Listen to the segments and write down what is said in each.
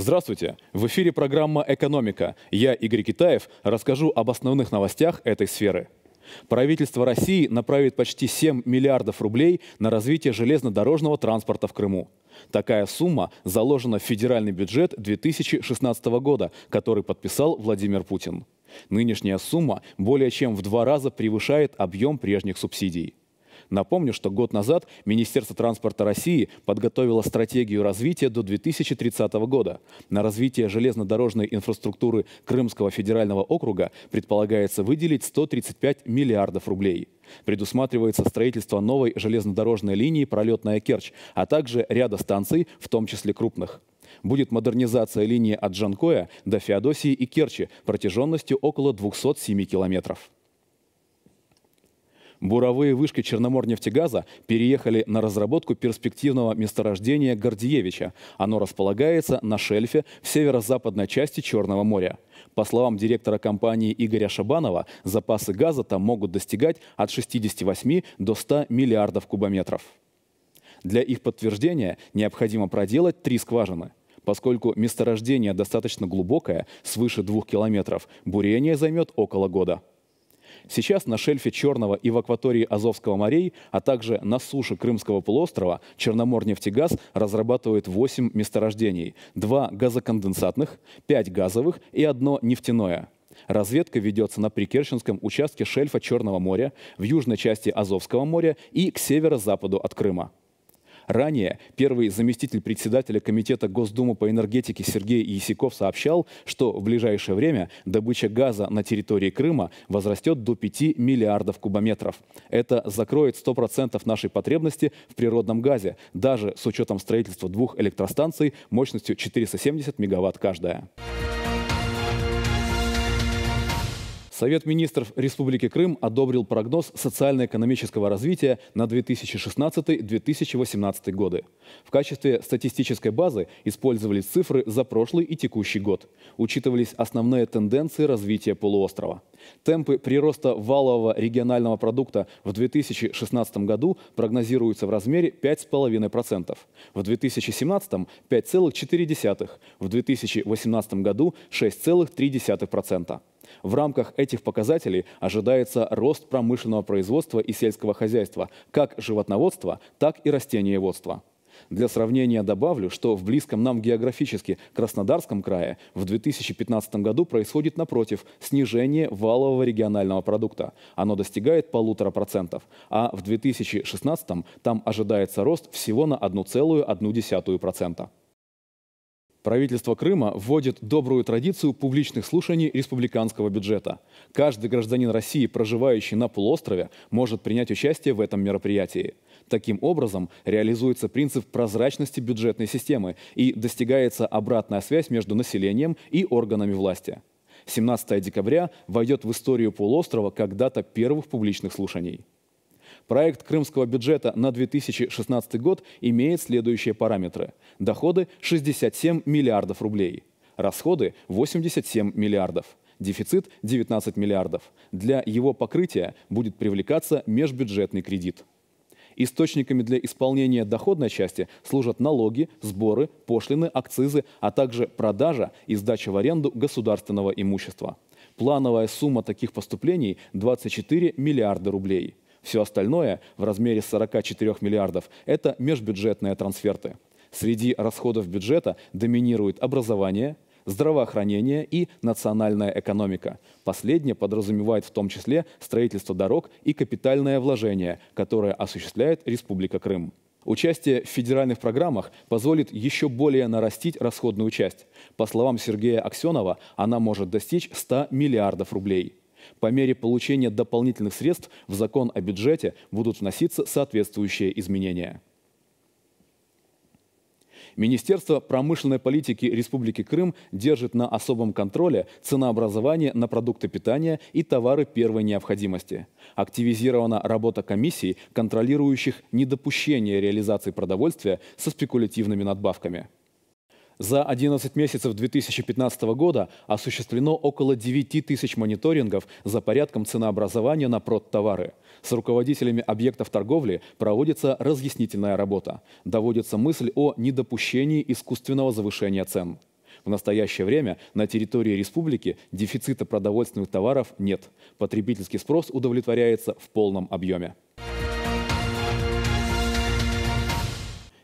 Здравствуйте! В эфире программа «Экономика». Я, Игорь Китаев, расскажу об основных новостях этой сферы. Правительство России направит почти 7 миллиардов рублей на развитие железнодорожного транспорта в Крыму. Такая сумма заложена в федеральный бюджет 2016 года, который подписал Владимир Путин. Нынешняя сумма более чем в два раза превышает объем прежних субсидий. Напомню, что год назад Министерство транспорта России подготовило стратегию развития до 2030 года. На развитие железнодорожной инфраструктуры Крымского федерального округа предполагается выделить 135 миллиардов рублей. Предусматривается строительство новой железнодорожной линии «Пролетная Керчь», а также ряда станций, в том числе крупных. Будет модернизация линии от Джанкоя до Феодосии и Керчи протяженностью около 207 километров. Буровые вышки Черноморнефтегаза переехали на разработку перспективного месторождения Гордиевича. Оно располагается на шельфе в северо-западной части Черного моря. По словам директора компании Игоря Шабанова, запасы газа там могут достигать от 68 до 100 миллиардов кубометров. Для их подтверждения необходимо проделать три скважины – Поскольку месторождение достаточно глубокое, свыше двух километров, бурение займет около года. Сейчас на шельфе Черного и в акватории Азовского морей, а также на суше Крымского полуострова Черноморнефтегаз разрабатывает 8 месторождений, два газоконденсатных, 5 газовых и одно нефтяное. Разведка ведется на Прикерченском участке шельфа Черного моря, в южной части Азовского моря и к северо-западу от Крыма. Ранее первый заместитель председателя Комитета Госдумы по энергетике Сергей Ясиков сообщал, что в ближайшее время добыча газа на территории Крыма возрастет до 5 миллиардов кубометров. Это закроет 100% нашей потребности в природном газе, даже с учетом строительства двух электростанций мощностью 470 мегаватт каждая. Совет министров Республики Крым одобрил прогноз социально-экономического развития на 2016-2018 годы. В качестве статистической базы использовались цифры за прошлый и текущий год. Учитывались основные тенденции развития полуострова. Темпы прироста валового регионального продукта в 2016 году прогнозируются в размере 5,5%, в 2017 – 5,4%, в 2018 году – 6,3%. В рамках этих показателей ожидается рост промышленного производства и сельского хозяйства, как животноводства, так и растениеводства. Для сравнения добавлю, что в близком нам географически Краснодарском крае в 2015 году происходит, напротив, снижение валового регионального продукта. Оно достигает полутора процентов, а в 2016 там ожидается рост всего на 1,1%. Правительство Крыма вводит добрую традицию публичных слушаний республиканского бюджета. Каждый гражданин России, проживающий на полуострове, может принять участие в этом мероприятии. Таким образом, реализуется принцип прозрачности бюджетной системы и достигается обратная связь между населением и органами власти. 17 декабря войдет в историю полуострова как дата первых публичных слушаний. Проект крымского бюджета на 2016 год имеет следующие параметры. Доходы 67 миллиардов рублей, расходы 87 миллиардов дефицит 19 миллиардов. Для его покрытия будет привлекаться межбюджетный кредит. Источниками для исполнения доходной части служат налоги, сборы, пошлины, акцизы, а также продажа и сдача в аренду государственного имущества. Плановая сумма таких поступлений – 24 миллиарда рублей – все остальное в размере 44 миллиардов – это межбюджетные трансферты. Среди расходов бюджета доминирует образование, здравоохранение и национальная экономика. Последнее подразумевает в том числе строительство дорог и капитальное вложение, которое осуществляет Республика Крым. Участие в федеральных программах позволит еще более нарастить расходную часть. По словам Сергея Аксенова, она может достичь 100 миллиардов рублей – по мере получения дополнительных средств в закон о бюджете будут вноситься соответствующие изменения. Министерство промышленной политики Республики Крым держит на особом контроле ценообразование на продукты питания и товары первой необходимости. Активизирована работа комиссий, контролирующих недопущение реализации продовольствия со спекулятивными надбавками. За 11 месяцев 2015 года осуществлено около 9 тысяч мониторингов за порядком ценообразования на продтовары. С руководителями объектов торговли проводится разъяснительная работа. Доводится мысль о недопущении искусственного завышения цен. В настоящее время на территории республики дефицита продовольственных товаров нет. Потребительский спрос удовлетворяется в полном объеме.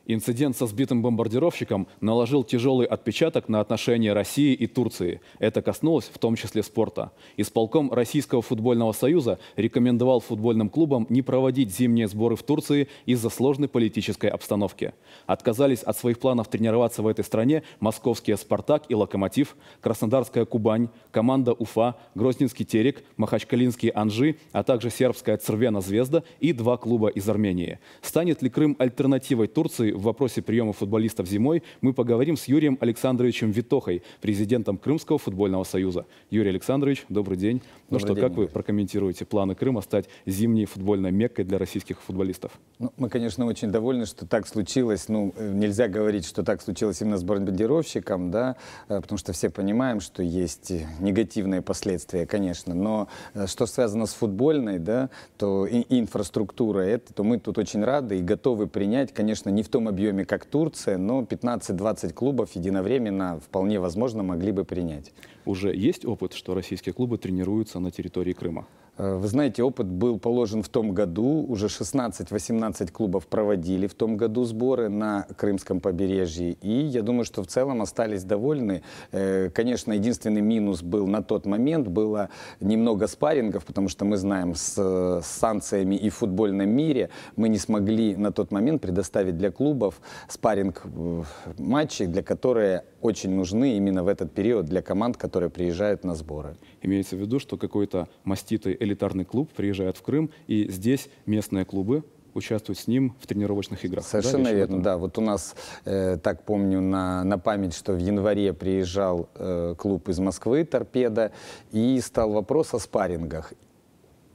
Инцидент со сбитым бомбардировщиком наложил тяжелый отпечаток на отношения России и Турции. Это коснулось в том числе спорта. Исполком Российского футбольного союза рекомендовал футбольным клубам не проводить зимние сборы в Турции из-за сложной политической обстановки. Отказались от своих планов тренироваться в этой стране московские «Спартак» и «Локомотив», Краснодарская «Кубань», команда «Уфа», Грозненский «Терек», Махачкалинский «Анжи», а также сербская «Црвена Звезда» и два клуба из Армении. Станет ли Крым альтернативой Турции в вопросе приема футболистов зимой мы поговорим с Юрием Александровичем Витохой, президентом Крымского футбольного союза. Юрий Александрович, добрый день. Ну добрый ну что, день, как вы прокомментируете планы Крыма стать зимней футбольной меккой для российских футболистов? Ну, мы, конечно, очень довольны, что так случилось. Ну, э, нельзя говорить, что так случилось именно с бомбардировщиком, да, э, потому что все понимаем, что есть э, негативные последствия, конечно. Но что связано с футбольной, да, то и инфраструктура, это, то мы тут очень рады и готовы принять, конечно, не в том объеме, как Турция, но 15-20 клубов единовременно вполне возможно могли бы принять. Уже есть опыт, что российские клубы тренируются на территории Крыма? Э, вы знаете, опыт был положен в том году, уже 16-18 клубов проводили в том году сборы на Крымском побережье, и я думаю, что в целом остались довольны. Э, конечно, единственный минус был на тот момент, было немного спаррингов, потому что мы знаем, с санкциями и в футбольном мире мы не смогли на тот момент предоставить для клубов спарринг э, матчей, для которых очень нужны именно в этот период для команд, которые приезжают на сборы. Имеется в виду, что какой-то маститый элитарный клуб приезжает в Крым, и здесь местные клубы участвуют с ним в тренировочных играх. Совершенно да, верно, да. Вот у нас, э, так помню на, на память, что в январе приезжал э, клуб из Москвы, «Торпеда», и стал вопрос о спаррингах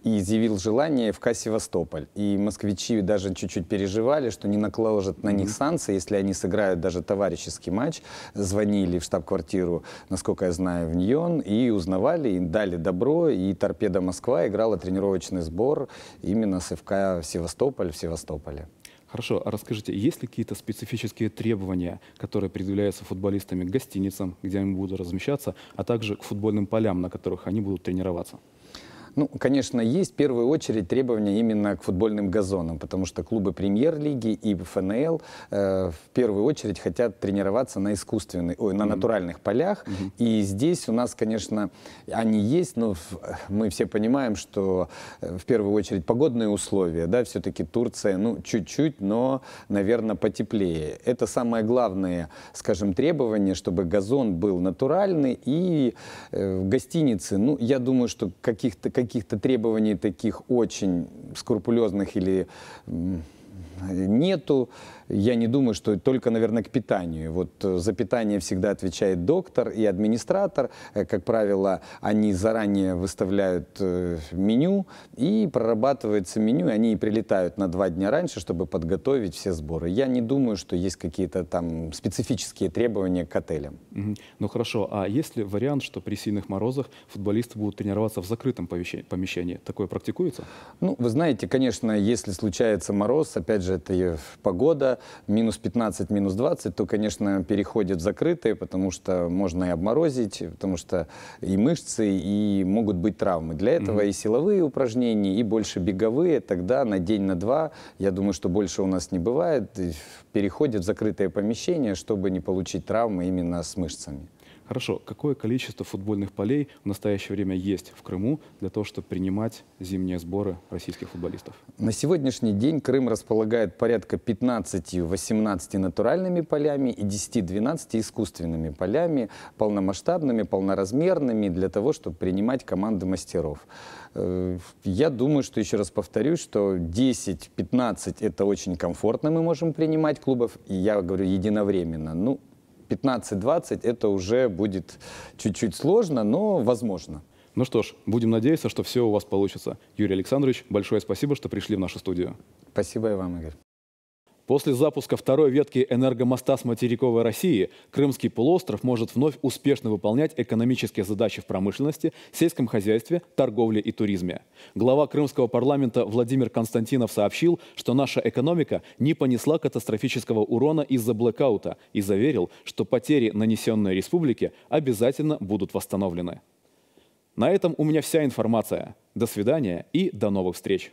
и изъявил желание в кассе Севастополь. И москвичи даже чуть-чуть переживали, что не наложат на них санкции, если они сыграют даже товарищеский матч. Звонили в штаб-квартиру, насколько я знаю, в Ньон, и узнавали, и дали добро. И «Торпеда Москва» играла тренировочный сбор именно с ФК Севастополь в Севастополе. Хорошо, а расскажите, есть ли какие-то специфические требования, которые предъявляются футболистами к гостиницам, где они будут размещаться, а также к футбольным полям, на которых они будут тренироваться? Ну, конечно, есть в первую очередь требования именно к футбольным газонам, потому что клубы премьер-лиги и ФНЛ э, в первую очередь хотят тренироваться на искусственных, ой, на mm-hmm. натуральных полях. Mm-hmm. И здесь у нас, конечно, они есть, но мы все понимаем, что э, в первую очередь погодные условия, да, все-таки Турция, ну, чуть-чуть, но, наверное, потеплее. Это самое главное, скажем, требование, чтобы газон был натуральный и э, в гостинице, ну, я думаю, что каких-то каких-то требований таких очень скрупулезных или нету я не думаю, что только, наверное, к питанию. Вот э, за питание всегда отвечает доктор и администратор. Э, как правило, они заранее выставляют э, меню и прорабатывается меню, и они прилетают на два дня раньше, чтобы подготовить все сборы. Я не думаю, что есть какие-то там специфические требования к отелям. Ну хорошо, а есть ли вариант, что при сильных морозах футболисты будут тренироваться в закрытом помещении? Такое практикуется? Ну, вы знаете, конечно, если случается мороз, опять же, это и погода, минус 15, минус 20, то, конечно, переходят в закрытые, потому что можно и обморозить, потому что и мышцы, и могут быть травмы. Для этого mm-hmm. и силовые упражнения, и больше беговые. Тогда на день, на два, я думаю, что больше у нас не бывает, переходят в закрытое помещение, чтобы не получить травмы именно с мышцами. Хорошо, какое количество футбольных полей в настоящее время есть в Крыму для того, чтобы принимать зимние сборы российских футболистов? На сегодняшний день Крым располагает порядка 15-18 натуральными полями и 10-12 искусственными полями, полномасштабными, полноразмерными, для того, чтобы принимать команды мастеров. Э, я думаю, что еще раз повторюсь, что 10-15 это очень комфортно мы можем принимать клубов, и я говорю единовременно. Ну, 15-20 это уже будет чуть-чуть сложно, но возможно. Ну что ж, будем надеяться, что все у вас получится. Юрий Александрович, большое спасибо, что пришли в нашу студию. Спасибо и вам, Игорь. После запуска второй ветки энергомоста с материковой России Крымский полуостров может вновь успешно выполнять экономические задачи в промышленности, сельском хозяйстве, торговле и туризме. Глава Крымского парламента Владимир Константинов сообщил, что наша экономика не понесла катастрофического урона из-за блэкаута и заверил, что потери, нанесенные республике, обязательно будут восстановлены. На этом у меня вся информация. До свидания и до новых встреч!